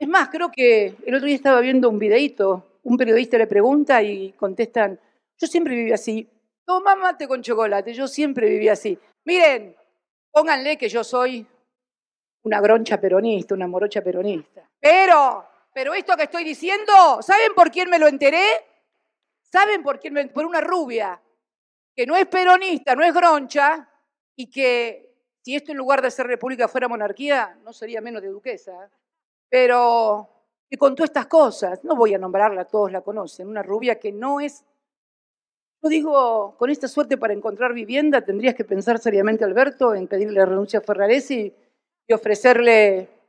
Es más, creo que el otro día estaba viendo un videíto, un periodista le pregunta y contestan, yo siempre viví así, toma mate con chocolate, yo siempre viví así. Miren, pónganle que yo soy una groncha peronista, una morocha peronista. Pero, pero esto que estoy diciendo, ¿saben por quién me lo enteré? ¿Saben por quién me Por una rubia, que no es peronista, no es groncha, y que si esto en lugar de ser república fuera monarquía, no sería menos de duquesa. ¿eh? Pero con todas estas cosas, no voy a nombrarla, todos la conocen, una rubia que no es, yo digo, con esta suerte para encontrar vivienda tendrías que pensar seriamente, Alberto, en pedirle renuncia a Ferraresi y ofrecerle